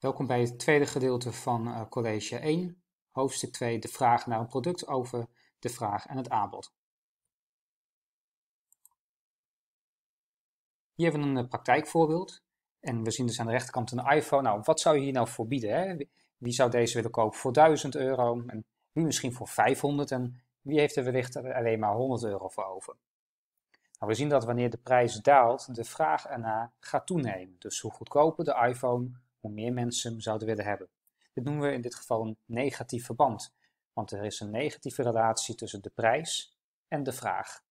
Welkom bij het tweede gedeelte van eh, college 1, hoofdstuk 2, de vraag naar een product over de vraag en het aanbod. Hier hebben we een eh, praktijkvoorbeeld en we zien dus aan de rechterkant een iPhone. Nou, wat zou je hier nou voor bieden? Hè? Wie zou deze willen kopen voor 1000 euro en wie misschien voor 500 en wie heeft er wellicht alleen maar 100 euro voor over? Nou, we zien dat wanneer de prijs daalt, de vraag ernaar gaat toenemen. Dus hoe goedkoper de iPhone, hoe meer mensen hem zouden willen hebben. Dit noemen we in dit geval een negatief verband, want er is een negatieve relatie tussen de prijs en de vraag.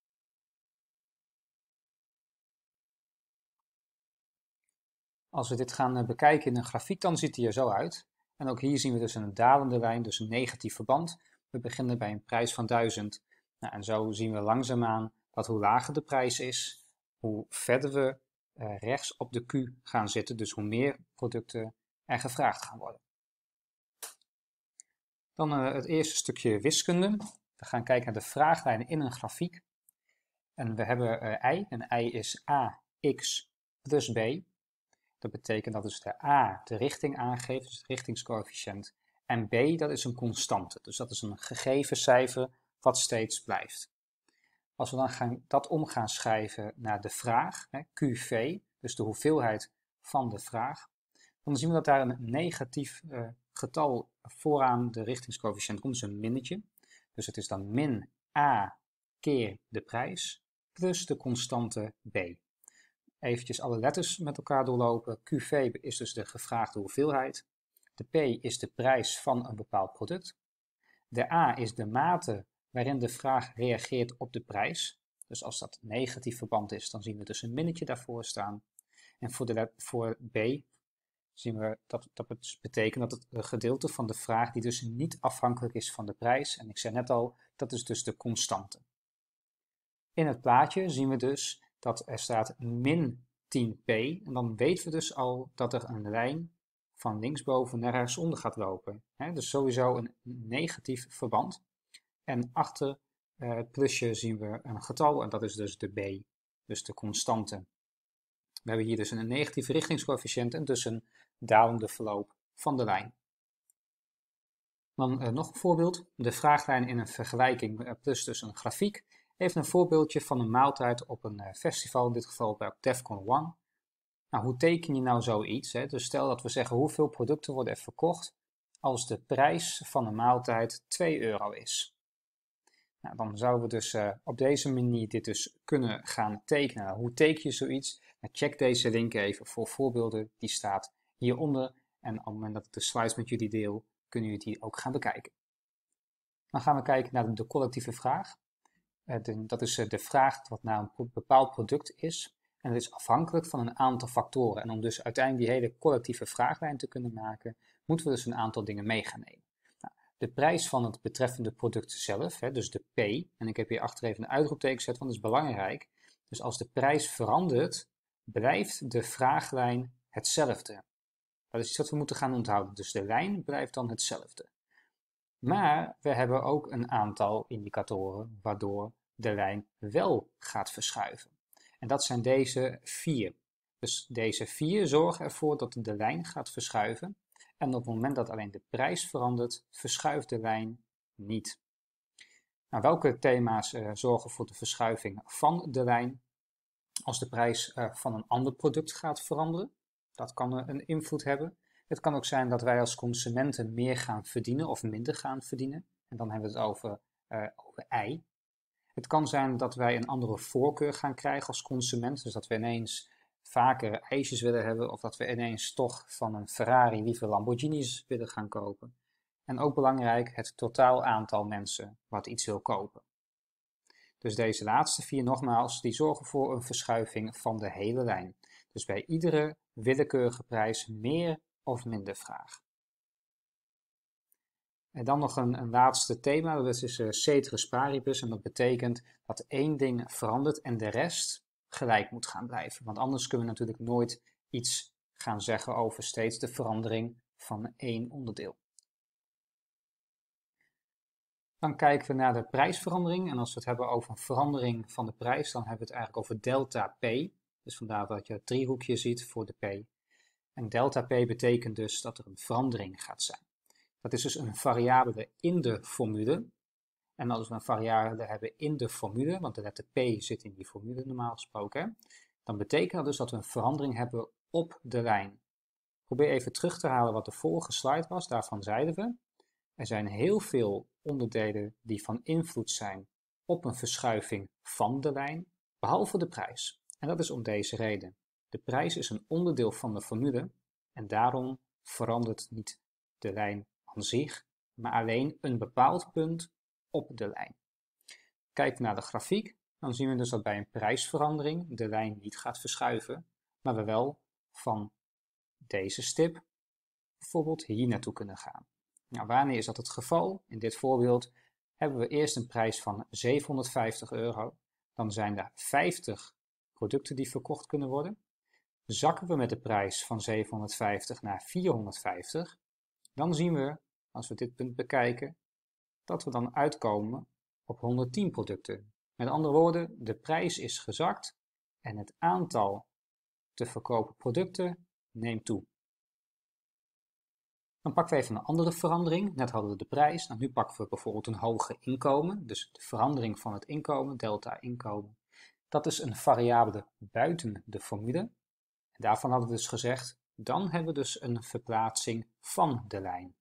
Als we dit gaan eh, bekijken in een grafiek, dan ziet hij er zo uit. En ook hier zien we dus een dalende lijn, dus een negatief verband. We beginnen bij een prijs van 1000. Nou, en zo zien we langzaamaan dat hoe lager de prijs is, hoe verder we eh, rechts op de Q gaan zitten. Dus hoe meer producten er gevraagd gaan worden. Dan eh, het eerste stukje wiskunde. We gaan kijken naar de vraaglijnen in een grafiek. En we hebben uh, i, en i is ax plus b. Dat betekent dat dus de a de richting aangeeft, dus de richtingscoëfficiënt. En b, dat is een constante, dus dat is een gegeven cijfer wat steeds blijft. Als we dan dat om gaan schrijven naar de vraag, hè, QV, dus de hoeveelheid van de vraag, dan zien we dat daar een negatief eh, getal vooraan de richtingscoëfficiënt komt, dus een minnetje. Dus het is dan min A keer de prijs plus de constante B. Eventjes alle letters met elkaar doorlopen. QV is dus de gevraagde hoeveelheid. De P is de prijs van een bepaald product. De A is de mate waarin de vraag reageert op de prijs. Dus als dat negatief verband is, dan zien we dus een minnetje daarvoor staan. En voor, de, voor B zien we dat dat dus betekent dat het gedeelte van de vraag die dus niet afhankelijk is van de prijs, en ik zei net al, dat is dus de constante. In het plaatje zien we dus dat er staat min 10p, en dan weten we dus al dat er een lijn van linksboven naar rechtsonder gaat lopen. dus sowieso een negatief verband. En achter eh, het plusje zien we een getal en dat is dus de b, dus de constante. We hebben hier dus een negatieve richtingscoëfficiënt en dus een dalende verloop van de lijn. Dan eh, nog een voorbeeld. De vraaglijn in een vergelijking eh, plus dus een grafiek. heeft een voorbeeldje van een maaltijd op een festival, in dit geval bij Defcon One. Nou, hoe teken je nou zoiets? Hè? Dus stel dat we zeggen hoeveel producten worden er verkocht als de prijs van een maaltijd 2 euro is. Nou, dan zouden we dus eh, op deze manier dit dus kunnen gaan tekenen. Hoe teken je zoiets? Nou, check deze link even voor voorbeelden. Die staat hieronder. En op het moment dat ik de slides met jullie deel, kunnen jullie die ook gaan bekijken. Dan gaan we kijken naar de collectieve vraag. Eh, dat is eh, de vraag wat naar een bepaald product is. En dat is afhankelijk van een aantal factoren. En om dus uiteindelijk die hele collectieve vraaglijn te kunnen maken, moeten we dus een aantal dingen mee gaan nemen de prijs van het betreffende product zelf, hè, dus de P. En ik heb hier achter even een uitroepteken gezet, want dat is belangrijk. Dus als de prijs verandert, blijft de vraaglijn hetzelfde. Dat is iets wat we moeten gaan onthouden. Dus de lijn blijft dan hetzelfde. Maar we hebben ook een aantal indicatoren waardoor de lijn wel gaat verschuiven. En dat zijn deze vier. Dus deze vier zorgen ervoor dat de lijn gaat verschuiven en op het moment dat alleen de prijs verandert, verschuift de wijn niet. Nou, welke thema's eh, zorgen voor de verschuiving van de lijn? Als de prijs eh, van een ander product gaat veranderen, dat kan eh, een invloed hebben. Het kan ook zijn dat wij als consumenten meer gaan verdienen of minder gaan verdienen. En dan hebben we het over, over ei. Het kan zijn dat wij een andere voorkeur gaan krijgen als consument. Dus dat we ineens vaker ijsjes willen hebben of dat we ineens toch van een Ferrari liever Lamborghinis willen gaan kopen. En ook belangrijk, het totaal aantal mensen wat iets wil kopen. Dus deze laatste vier nogmaals, die zorgen voor een verschuiving van de hele lijn. Dus bij iedere willekeurige prijs meer of minder vraag. En dan nog een, een laatste thema, dat is uh, ceteris paribus. En dat betekent dat één ding verandert en de rest gelijk moet gaan blijven. Want anders kunnen we natuurlijk nooit iets gaan zeggen over steeds de verandering van één onderdeel. Dan kijken we naar de prijsverandering. En als we het hebben over een verandering van de prijs, dan hebben we het eigenlijk over delta P. Dus vandaar dat je het driehoekje ziet voor de P. En delta P betekent dus dat er een verandering gaat zijn. Dat is dus een variabele in de formule. En als we een variabele hebben in de formule, want de letter P zit in die formule normaal gesproken, dan betekent dat dus dat we een verandering hebben op de lijn. Probeer even terug te halen wat de vorige slide was, daarvan zeiden we. Er zijn heel veel onderdelen die van invloed zijn op een verschuiving van de lijn, behalve de prijs. En dat is om deze reden. De prijs is een onderdeel van de formule en daarom verandert niet de lijn aan zich, maar alleen een bepaald punt op de lijn. Kijk naar de grafiek, dan zien we dus dat bij een prijsverandering de lijn niet gaat verschuiven, maar we wel van deze stip bijvoorbeeld hier naartoe kunnen gaan. Nou, wanneer is dat het geval? In dit voorbeeld hebben we eerst een prijs van 750 euro. Dan zijn er 50 producten die verkocht kunnen worden. Zakken we met de prijs van 750 naar 450, dan zien we, als we dit punt bekijken, dat we dan uitkomen op 110 producten. Met andere woorden, de prijs is gezakt en het aantal te verkopen producten neemt toe. Dan pakken we even een andere verandering. Net hadden we de prijs, nou, nu pakken we bijvoorbeeld een hoger inkomen. Dus de verandering van het inkomen, delta inkomen. Dat is een variabele buiten de formule. En daarvan hadden we dus gezegd, dan hebben we dus een verplaatsing van de lijn.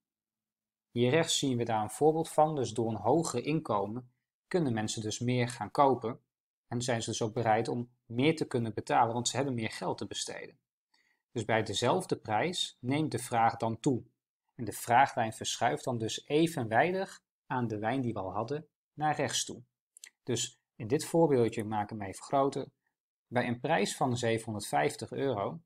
Hier rechts zien we daar een voorbeeld van, dus door een hoger inkomen kunnen mensen dus meer gaan kopen en zijn ze dus ook bereid om meer te kunnen betalen, want ze hebben meer geld te besteden. Dus bij dezelfde prijs neemt de vraag dan toe. En de vraaglijn verschuift dan dus evenwijdig aan de wijn die we al hadden naar rechts toe. Dus in dit voorbeeldje maken we mij even groter. Bij een prijs van 750 euro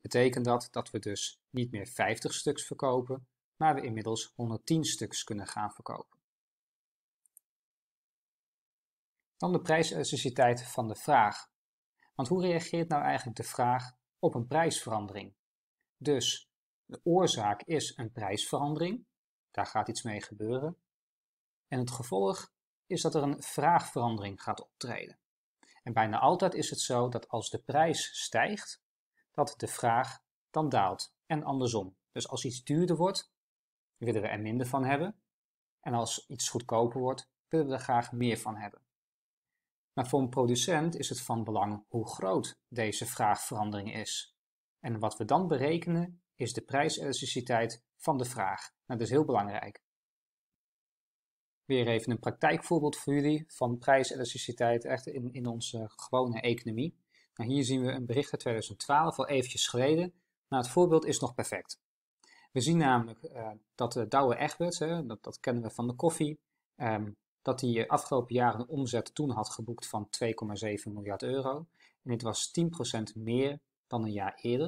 betekent dat dat we dus niet meer 50 stuks verkopen, maar we inmiddels 110 stuks kunnen gaan verkopen. Dan de prijselasticiteit van de vraag. Want hoe reageert nou eigenlijk de vraag op een prijsverandering? Dus de oorzaak is een prijsverandering, daar gaat iets mee gebeuren. En het gevolg is dat er een vraagverandering gaat optreden. En bijna altijd is het zo dat als de prijs stijgt, dat de vraag dan daalt en andersom. Dus als iets duurder wordt, willen we er minder van hebben. En als iets goedkoper wordt, willen we er graag meer van hebben. Maar voor een producent is het van belang hoe groot deze vraagverandering is. En wat we dan berekenen is de prijselasticiteit van de vraag. Nou, dat is heel belangrijk. Weer even een praktijkvoorbeeld voor jullie van prijselasticiteit echt in, in onze gewone economie. Nou, hier zien we een bericht uit 2012, al eventjes geleden, maar nou, het voorbeeld is nog perfect. We zien namelijk uh, dat eh, Douwe Egberts, hè, dat, dat, kennen we van de koffie, ehm, dat hij eh, afgelopen jaren een omzet toen had geboekt van 2,7 miljard euro. En dit was 10% meer dan een jaar eerder.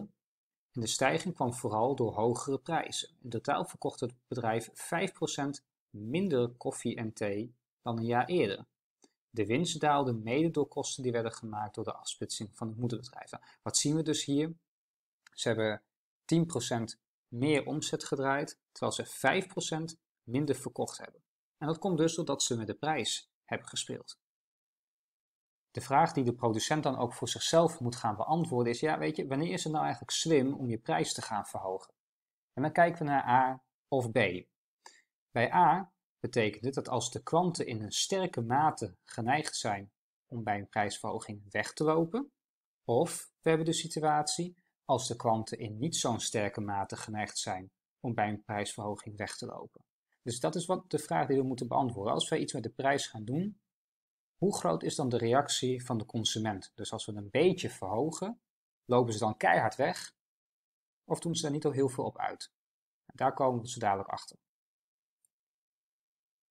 En de stijging kwam vooral door hogere prijzen. In totaal verkocht het bedrijf 5% minder koffie en thee dan een jaar eerder. De winst daalde mede door kosten die werden gemaakt door de afsplitsing van het moederbedrijf. Nou, wat zien we dus hier? Ze hebben 10% meer omzet gedraaid, terwijl ze 5% minder verkocht hebben. En dat komt dus doordat ze met de prijs hebben gespeeld. De vraag die de producent dan ook voor zichzelf moet gaan beantwoorden is: ja, weet je, wanneer is het nou eigenlijk slim om je prijs te gaan verhogen? En dan kijken we naar A of B. Bij A betekent het dat als de klanten in een sterke mate geneigd zijn om bij een prijsverhoging weg te lopen, of we hebben de situatie als de klanten in niet zo'n sterke mate geneigd zijn om bij een prijsverhoging weg te lopen. Dus dat is wat de vraag die we moeten beantwoorden. Als wij iets met de prijs gaan doen, hoe groot is dan de reactie van de consument? Dus als we een beetje verhogen, lopen ze dan keihard weg? Of doen ze daar niet al heel veel op uit? Daar komen ze dadelijk achter.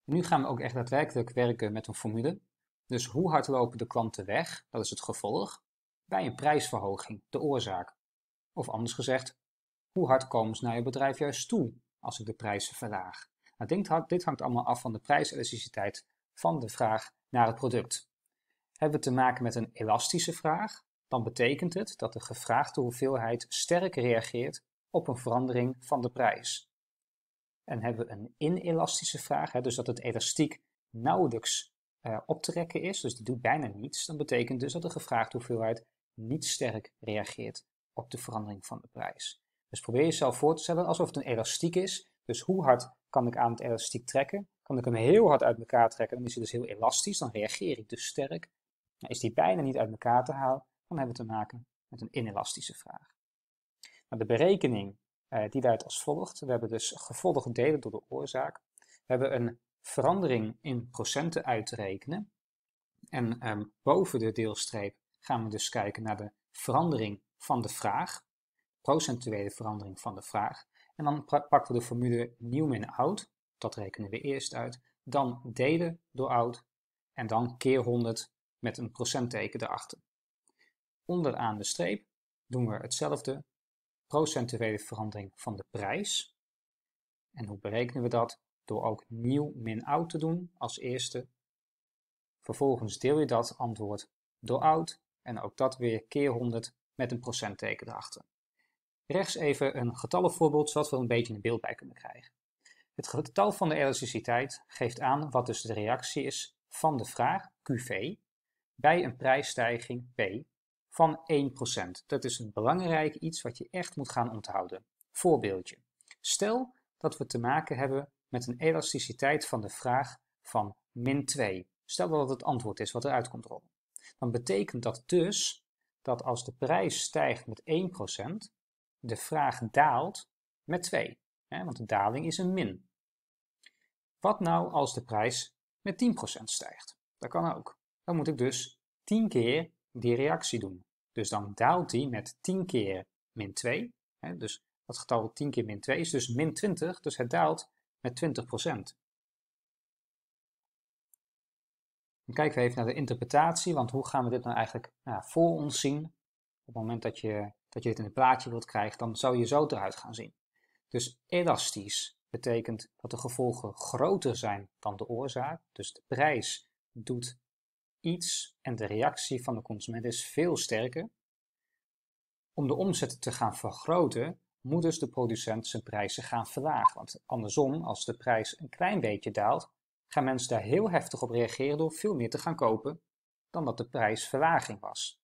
Nu gaan we ook echt daadwerkelijk werken met een formule. Dus hoe hard lopen de klanten weg? Dat is het gevolg. Bij een prijsverhoging, de oorzaak. Of anders gezegd, hoe hard komen ze naar je bedrijf juist toe als ik de prijzen verlaag? Nou, dit hangt allemaal af van de prijselasticiteit van de vraag naar het product. Hebben we te maken met een elastische vraag, dan betekent het dat de gevraagde hoeveelheid sterk reageert op een verandering van de prijs. En hebben we een inelastische vraag, dus dat het elastiek nauwelijks eh, op te rekken is, dus die doet bijna niets, dan betekent dus dat de gevraagde hoeveelheid niet sterk reageert op de verandering van de prijs. Dus probeer jezelf voor te stellen alsof het een elastiek is. Dus hoe hard kan ik aan het elastiek trekken? Kan ik hem heel hard uit elkaar trekken, dan is hij dus heel elastisch, dan reageer ik dus sterk. Nou, is die bijna niet uit elkaar te halen, dan hebben we te maken met een inelastische vraag. Nou, de berekening eh, die luidt als volgt. We hebben dus gevolgd delen door de oorzaak. We hebben een verandering in procenten uit te rekenen. En ehm, boven de deelstreep gaan we dus kijken naar de verandering van de vraag, procentuele verandering van de vraag. En dan pakken we de formule nieuw min oud, dat rekenen we eerst uit, dan delen door oud en dan keer 100 met een procentteken erachter. Onderaan de streep doen we hetzelfde, procentuele verandering van de prijs. En hoe berekenen we dat? Door ook nieuw min oud te doen als eerste. Vervolgens deel je dat antwoord door oud en ook dat weer keer 100 met een procentteken erachter. Rechts even een getallenvoorbeeld, zodat we een beetje een beeld bij kunnen krijgen. Het getal van de elasticiteit geeft aan wat dus de reactie is van de vraag QV bij een prijsstijging P van 1%. Dat is een belangrijk iets wat je echt moet gaan onthouden. Voorbeeldje. Stel dat we te maken hebben met een elasticiteit van de vraag van min 2. Stel dat het het antwoord is wat eruit komt rollen. Dan betekent dat dus dat als de prijs stijgt met 1%, de vraag daalt met 2. Hè, want de daling is een min. Wat nou als de prijs met 10% stijgt? Dat kan ook. Dan moet ik dus 10 keer die reactie doen. Dus dan daalt die met 10 keer min 2. Hè, dus dat getal 10 keer min 2 is dus min 20, dus het daalt met 20%. Dan kijken we even naar de interpretatie, want hoe gaan we dit nou eigenlijk nou, voor ons zien? Op het moment dat je, dat je dit in een plaatje wilt krijgen, dan zou je zo eruit gaan zien. Dus elastisch betekent dat de gevolgen groter zijn dan de oorzaak. Dus de prijs doet iets en de reactie van de consument is veel sterker. Om de omzet te gaan vergroten, moet dus de producent zijn prijzen gaan verlagen. Want andersom, als de prijs een klein beetje daalt, gaan mensen daar heel heftig op reageren door veel meer te gaan kopen dan dat de prijsverlaging was.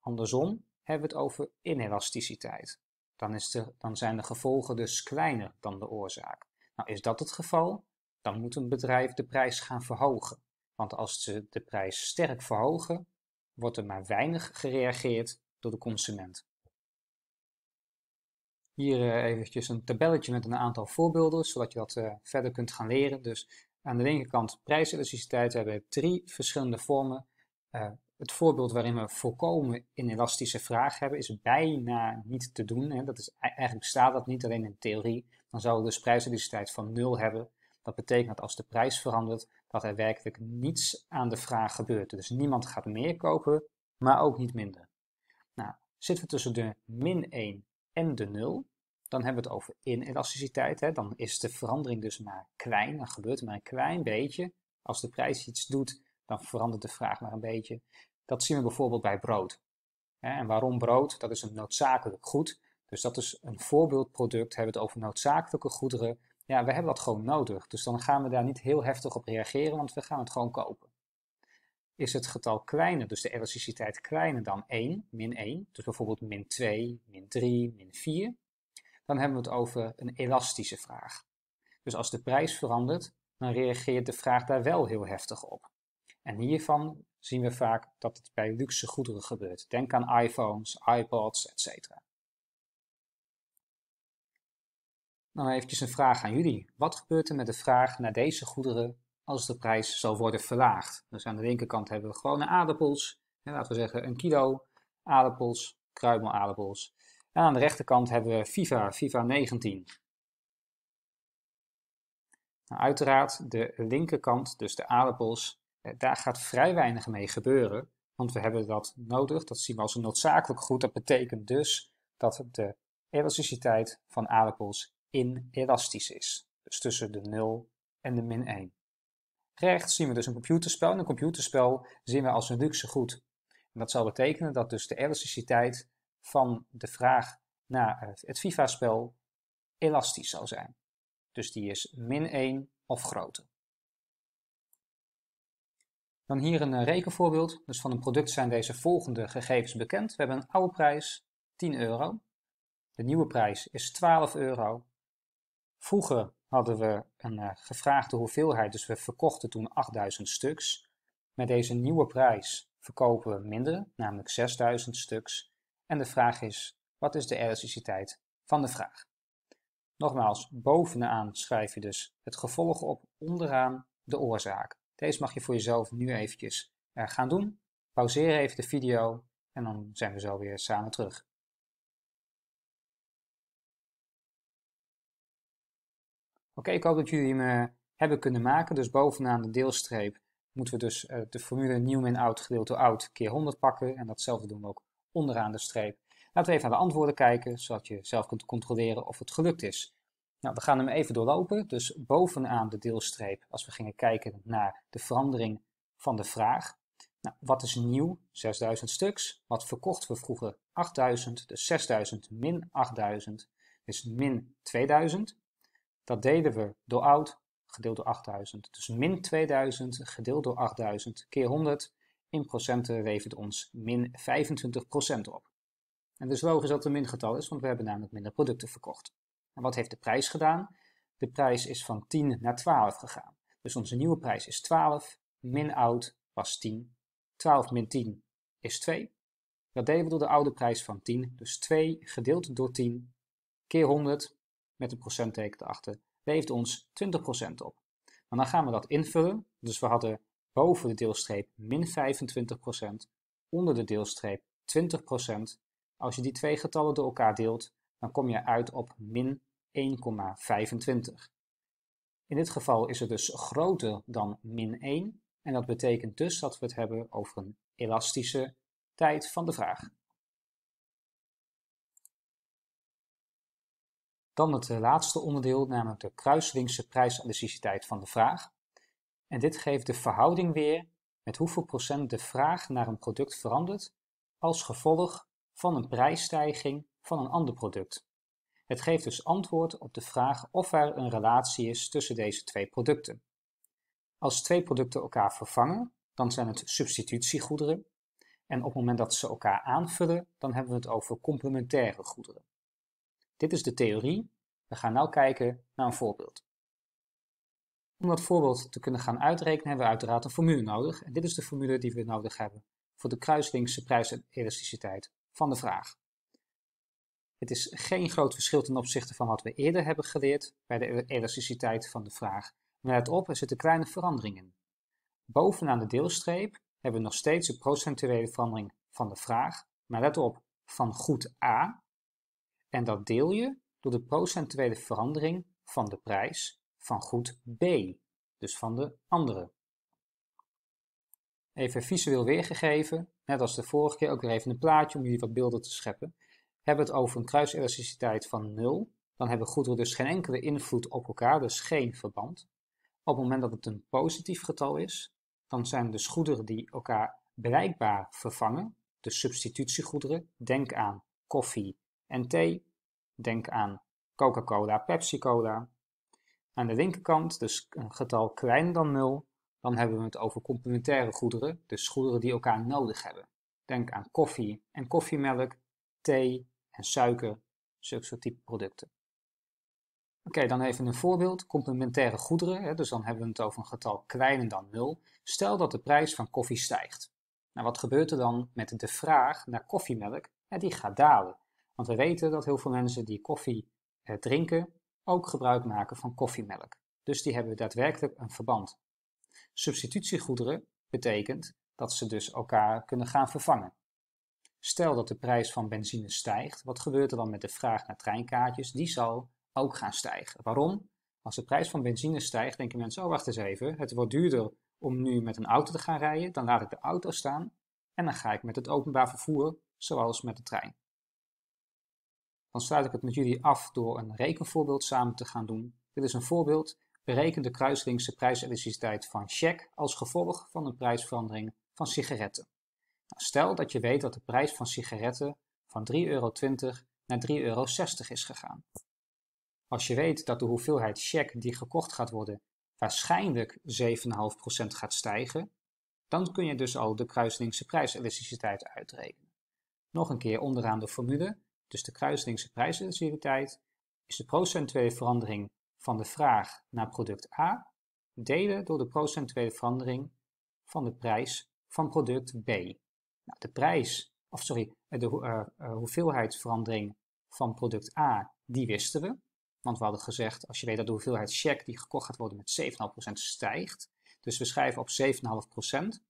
Andersom hebben we het over inelasticiteit. Dan, is dan zijn de gevolgen dus kleiner dan de oorzaak. Nou, is dat het geval? Dan moet een bedrijf de prijs gaan verhogen. Want als ze de prijs sterk verhogen, wordt er maar weinig gereageerd door de consument. Hier eh, eventjes een tabelletje met een aantal voorbeelden, zodat je dat eh, verder kunt gaan leren. Dus aan de linkerkant prijselasticiteit hebben we drie verschillende vormen. Eh, het voorbeeld waarin we volkomen inelastische vraag hebben is bijna niet te doen. Hè. Dat is, eigenlijk staat dat niet alleen in theorie. Dan zouden we dus prijselasticiteit van 0 hebben. Dat betekent dat als de prijs verandert, dat er werkelijk niets aan de vraag gebeurt. Dus niemand gaat meer kopen, maar ook niet minder. Nou, zitten we tussen de min 1 en de 0, dan hebben we het over inelasticiteit. Hè? Dan is de verandering dus maar klein, dan gebeurt het maar een klein beetje. Als de prijs iets doet, dan verandert de vraag maar een beetje. Dat zien we bijvoorbeeld bij brood. En waarom brood? Dat is een noodzakelijk goed. Dus dat is een voorbeeldproduct. Hebben we het over noodzakelijke goederen? Ja, we hebben dat gewoon nodig. Dus dan gaan we daar niet heel heftig op reageren, want we gaan het gewoon kopen. Is het getal kleiner, dus de elasticiteit kleiner dan 1, min 1, dus bijvoorbeeld min 2, min 3, min 4, dan hebben we het over een elastische vraag. Dus als de prijs verandert, dan reageert de vraag daar wel heel heftig op. En hiervan zien we vaak dat het bij luxe goederen gebeurt. Denk aan iPhones, iPods, etc. Dan nou, eventjes een vraag aan jullie. Wat gebeurt er met de vraag naar deze goederen als de prijs zal worden verlaagd? Dus aan de linkerkant hebben we gewone aardappels, laten we zeggen een kilo aardappels, aardappels. En aan de rechterkant hebben we FIFA, FIFA 19. Nou, uiteraard de linkerkant, dus de aardappels, eh, daar gaat vrij weinig mee gebeuren. Want we hebben dat nodig, dat zien we als een noodzakelijk goed. Dat betekent dus dat de elasticiteit van aardappels inelastisch is. Dus tussen de 0 en de min 1. Rechts zien we dus een computerspel. En een computerspel zien we als een luxe goed. dat zal betekenen dat dus de elasticiteit van de vraag naar het FIFA-spel elastisch zou zijn. Dus die is min 1 of groter. Dan hier een eh, rekenvoorbeeld. Dus van een product zijn deze volgende gegevens bekend. We hebben een oude prijs, 10 euro. De nieuwe prijs is 12 euro. Vroeger hadden we een eh, gevraagde hoeveelheid, dus we verkochten toen 8000 stuks. Met deze nieuwe prijs verkopen we minder, namelijk 6000 stuks. En de vraag is, wat is de elasticiteit van de vraag? Nogmaals, bovenaan schrijf je dus het gevolg op, onderaan de oorzaak. Deze mag je voor jezelf nu eventjes eh, gaan doen. Pauzeer even de video en dan zijn we zo weer samen terug. Oké, ik hoop dat jullie me eh, hebben kunnen maken. Dus bovenaan de deelstreep moeten we dus eh, de formule nieuw min oud gedeeld door oud keer 100 pakken. En datzelfde doen we ook onderaan de streep. Laten we even naar de antwoorden kijken, zodat je zelf kunt controleren of het gelukt is. Nou, we gaan hem even doorlopen. Dus bovenaan de deelstreep, als we gingen kijken naar de verandering van de vraag. Nou, wat is nieuw? 6000 stuks. Wat verkochten we vroeger? 8000. Dus 6000 min 8000 is min 2000. Dat delen we door oud gedeeld door 8000. Dus min 2000 gedeeld door 8000 keer 100. In procenten levert ons min 25% op. En dus logisch dat het een min getal is, want we hebben namelijk minder producten verkocht. En wat heeft de prijs gedaan? De prijs is van 10 naar 12 gegaan. Dus onze nieuwe prijs is 12, min oud was 10. 12 min 10 is 2. Dat delen we door de oude prijs van 10, dus 2 gedeeld door 10 keer 100 met een procentteken erachter, levert ons 20% op. Maar dan gaan we dat invullen. Dus we hadden boven de deelstreep min 25%, onder de deelstreep 20%. Als je die twee getallen door elkaar deelt, dan kom je uit op min 1,25. In dit geval is het dus groter dan min 1 en dat betekent dus dat we het hebben over een elastische tijd van de vraag. Dan het eh, laatste onderdeel, namelijk de kruislinkse prijselasticiteit van de vraag. En dit geeft de verhouding weer met hoeveel procent de vraag naar een product verandert als gevolg van een prijsstijging van een ander product. Het geeft dus antwoord op de vraag of er een relatie is tussen deze twee producten. Als twee producten elkaar vervangen, dan zijn het substitutiegoederen. En op het moment dat ze elkaar aanvullen, dan hebben we het over complementaire goederen. Dit is de theorie. We gaan nu kijken naar een voorbeeld. Om dat voorbeeld te kunnen gaan uitrekenen hebben we uiteraard een formule nodig. En dit is de formule die we nodig hebben voor de kruislinkse prijselasticiteit van de vraag. Het is geen groot verschil ten opzichte van wat we eerder hebben geleerd bij de elasticiteit van de vraag. Maar let op, er zitten kleine veranderingen. Bovenaan de deelstreep hebben we nog steeds de procentuele verandering van de vraag, maar let op, van goed A. En dat deel je door de procentuele verandering van de prijs van goed B, dus van de andere. Even visueel weergegeven, net als de vorige keer ook weer even een plaatje om jullie wat beelden te scheppen. Hebben we het over een kruiselasticiteit van 0, dan hebben goederen dus geen enkele invloed op elkaar, dus geen verband. Op het moment dat het een positief getal is, dan zijn dus goederen die elkaar bereikbaar vervangen, de substitutiegoederen. Denk aan koffie en thee, denk aan Coca-Cola, Pepsi-Cola, aan de linkerkant, dus een getal kleiner dan 0, dan hebben we het over complementaire goederen, dus goederen die elkaar nodig hebben. Denk aan koffie en koffiemelk, thee en suiker, zulke soort type producten. Oké, dan even een voorbeeld. Complementaire goederen, hè, dus dan hebben we het over een getal kleiner dan 0. Stel dat de prijs van koffie stijgt. Nou, wat gebeurt er dan met de vraag naar koffiemelk? die gaat dalen. Want we weten dat heel veel mensen die koffie eh, drinken, ook gebruik maken van koffiemelk. Dus die hebben daadwerkelijk een verband. Substitutiegoederen betekent dat ze dus elkaar kunnen gaan vervangen. Stel dat de prijs van benzine stijgt, wat gebeurt er dan met de vraag naar treinkaartjes? Die zal ook gaan stijgen. Waarom? Als de prijs van benzine stijgt, denken mensen: oh wacht eens even, het wordt duurder om nu met een auto te gaan rijden, dan laat ik de auto staan en dan ga ik met het openbaar vervoer, zoals met de trein dan sluit ik het met jullie af door een rekenvoorbeeld samen te gaan doen. Dit is een voorbeeld. Bereken de kruislinkse prijselasticiteit van cheque als gevolg van een prijsverandering van sigaretten. Nou, stel dat je weet dat de prijs van sigaretten van 3,20 euro naar 3,60 euro is gegaan. Als je weet dat de hoeveelheid cheque die gekocht gaat worden waarschijnlijk 7,5% gaat stijgen, dan kun je dus al de kruislinkse prijselasticiteit uitrekenen. Nog een keer onderaan de formule dus de kruislinkse prijsintensiviteit, is de procentuele verandering van de vraag naar product A delen door de procentuele verandering van de prijs van product B. Nou, de prijs, of sorry, de uh, uh, hoeveelheidsverandering van product A, die wisten we. Want we hadden gezegd, als je weet dat de hoeveelheid check die gekocht gaat worden met 7,5% stijgt. Dus we schrijven op 7,5%.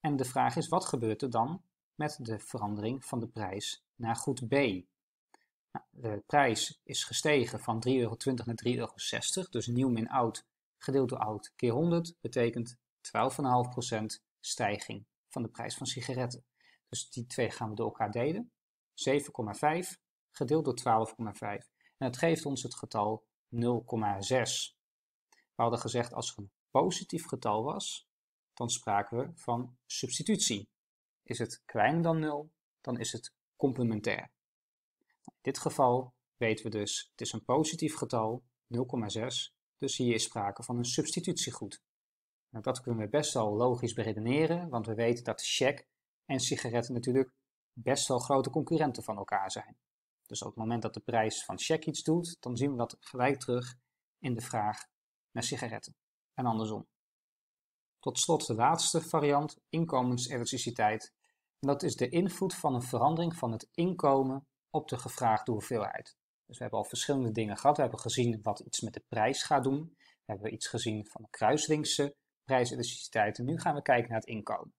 En de vraag is, wat gebeurt er dan met de verandering van de prijs naar goed B. Nou, de prijs is gestegen van 3,20 euro naar 3,60 euro. Dus nieuw min oud gedeeld door oud keer 100 betekent 12,5% stijging van de prijs van sigaretten. Dus die twee gaan we door elkaar delen. 7,5 gedeeld door 12,5. En dat geeft ons het getal 0,6. We hadden gezegd als er een positief getal was, dan spraken we van substitutie. Is het kleiner dan 0, dan is het complementair. Nou, in dit geval weten we dus, het is een positief getal, 0,6, dus hier is sprake van een substitutiegoed. Nou, dat kunnen we best wel logisch beredeneren, want we weten dat check en sigaretten natuurlijk best wel grote concurrenten van elkaar zijn. Dus op het moment dat de prijs van check iets doet, dan zien we dat gelijk terug in de vraag naar sigaretten en andersom. Tot slot de laatste variant, inkomenselasticiteit dat is de invloed van een verandering van het inkomen op de gevraagde hoeveelheid. Dus we hebben al verschillende dingen gehad. We hebben gezien wat iets met de prijs gaat doen. We hebben iets gezien van de kruislinkse prijselasticiteit. En nu gaan we kijken naar het inkomen.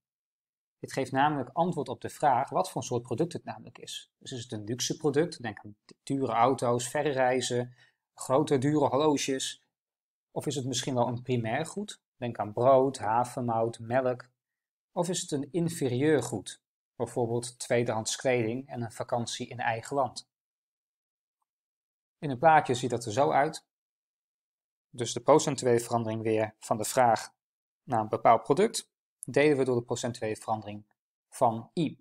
Dit geeft namelijk antwoord op de vraag wat voor soort product het namelijk is. Dus is het een luxe product? Denk aan dure auto's, verre reizen, grote dure horloges. Of is het misschien wel een primair goed? Denk aan brood, havenmout, melk. Of is het een inferieur goed? bijvoorbeeld tweedehands kleding en een vakantie in eigen land. In een plaatje ziet dat er zo uit. Dus de procentuele verandering weer van de vraag naar een bepaald product delen we door de procentuele verandering van I,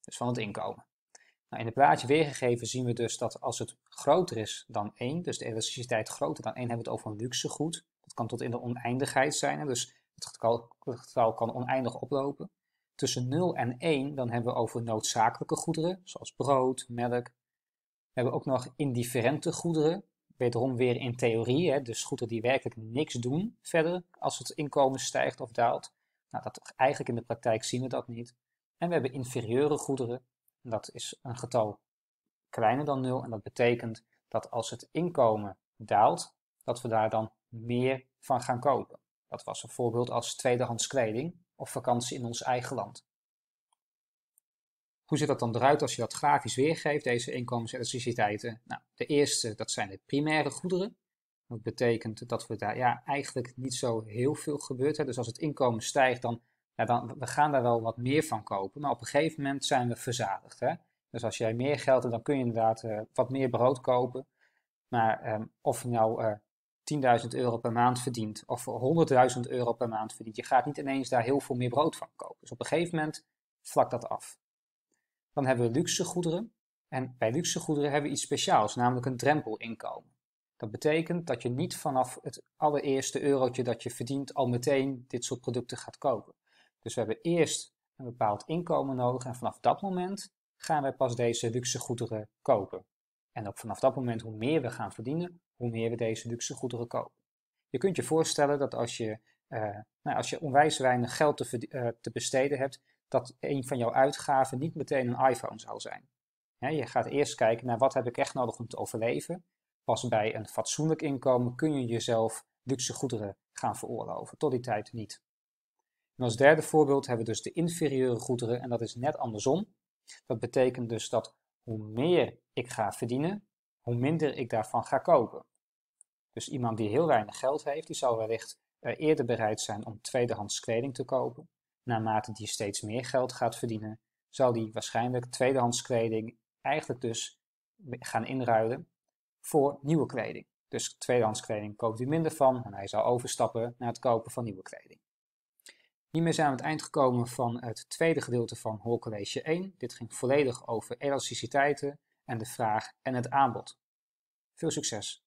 dus van het inkomen. Nou, in het plaatje weergegeven zien we dus dat als het groter is dan 1, dus de elasticiteit groter dan 1, hebben we het over een luxegoed. Dat kan tot in de oneindigheid zijn, dus het getal, het getal kan oneindig oplopen tussen 0 en 1, dan hebben we over noodzakelijke goederen, zoals brood, melk. We hebben ook nog indifferente goederen, wederom weer in theorie, hè, dus goederen die werkelijk niks doen verder als het inkomen stijgt of daalt. Nou, dat, eigenlijk in de praktijk zien we dat niet. En we hebben inferieure goederen, dat is een getal kleiner dan 0 en dat betekent dat als het inkomen daalt, dat we daar dan meer van gaan kopen. Dat was een voorbeeld als tweedehands kleding of vakantie in ons eigen land. Hoe ziet dat dan eruit als je dat grafisch weergeeft, deze inkomenselasticiteiten? Nou, de eerste, dat zijn de primaire goederen. Dat betekent dat we daar ja, eigenlijk niet zo heel veel gebeurt. Hè. Dus als het inkomen stijgt, dan, ja, dan we gaan daar wel wat meer van kopen. Maar op een gegeven moment zijn we verzadigd. Hè. Dus als jij meer geld hebt, dan kun je inderdaad eh, wat meer brood kopen. Maar ehm, of nou eh, 10.000 euro per maand verdient of 100.000 euro per maand verdient. Je gaat niet ineens daar heel veel meer brood van kopen. Dus op een gegeven moment vlak dat af. Dan hebben we luxe goederen. En bij luxe goederen hebben we iets speciaals, namelijk een drempelinkomen. Dat betekent dat je niet vanaf het allereerste eurotje dat je verdient al meteen dit soort producten gaat kopen. Dus we hebben eerst een bepaald inkomen nodig en vanaf dat moment gaan wij pas deze luxe goederen kopen. En ook vanaf dat moment, hoe meer we gaan verdienen, hoe meer we deze luxe goederen kopen. Je kunt je voorstellen dat als je, eh, nou, als je onwijs weinig geld te, eh, te, besteden hebt, dat een van jouw uitgaven niet meteen een iPhone zal zijn. je gaat eerst kijken naar wat heb ik echt nodig om te overleven. Pas bij een fatsoenlijk inkomen kun je jezelf luxe goederen gaan veroorloven. Tot die tijd niet. En als derde voorbeeld hebben we dus de inferieure goederen en dat is net andersom. Dat betekent dus dat hoe meer ik ga verdienen, hoe minder ik daarvan ga kopen. Dus iemand die heel weinig geld heeft, die zal wellicht eh, eerder bereid zijn om tweedehands kleding te kopen. Naarmate die steeds meer geld gaat verdienen, zal die waarschijnlijk tweedehands kleding eigenlijk dus gaan inruilen voor nieuwe kleding. Dus tweedehands kleding koopt hij minder van en hij zal overstappen naar het kopen van nieuwe kleding. Hiermee zijn we aan het eind gekomen van het tweede gedeelte van Hoorcollege 1. Dit ging volledig over elasticiteiten, en de vraag en het aanbod. Veel succes!